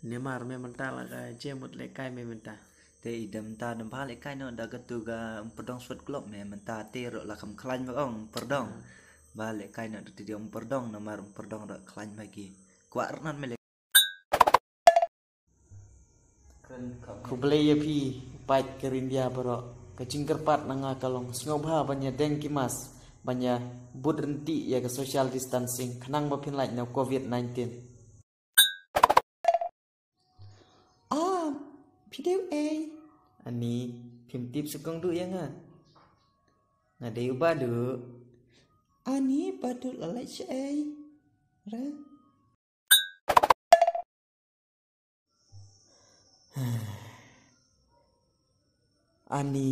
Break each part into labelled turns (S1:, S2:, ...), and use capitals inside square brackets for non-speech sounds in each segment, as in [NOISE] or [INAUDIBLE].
S1: nemar me menta la ga je mut le kai me menta te idam ta dam pha le kai no da gatu ga perdong swat klop me menta te ro la kam klan ba ong perdong ba le kai no ti dia perdong nemar perdong ro klan ba gi kwa ran me le kublei
S2: pi pai kerindia bro kecingkerpat nanga kalong sngoba banya dengki mas banya budrenti ya ke social distancing kenang mapin like na covid 19
S1: Video A. Ani pim tip sekong du yang nga. u badu. Ani badu lalai si A. Ra.
S2: [SIGHS] Ani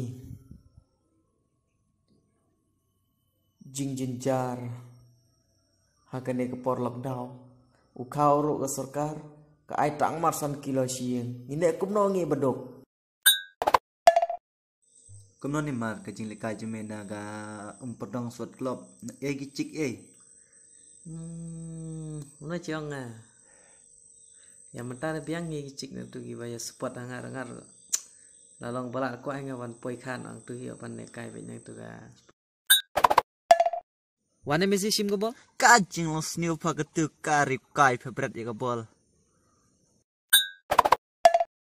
S2: jing
S3: jenjar hakane ke por lockdown ukau ru ke sarkar ke ai tang mar san kilo shieng ini aku ngi bedok
S1: kumno ni mar ke jing likai jume na ga umpedong swat klop e gi e
S4: hmm una chiong a ya mentar biang ngi gi chik na tu gi ba ya spot angar angar [TSK] lalong balak ko ai ngawan poi khan ang tu hi pan ne kai tu ga
S1: Wana mesi sim gobol? Kajing lo sniu pagetu karib kai febret ya gobol.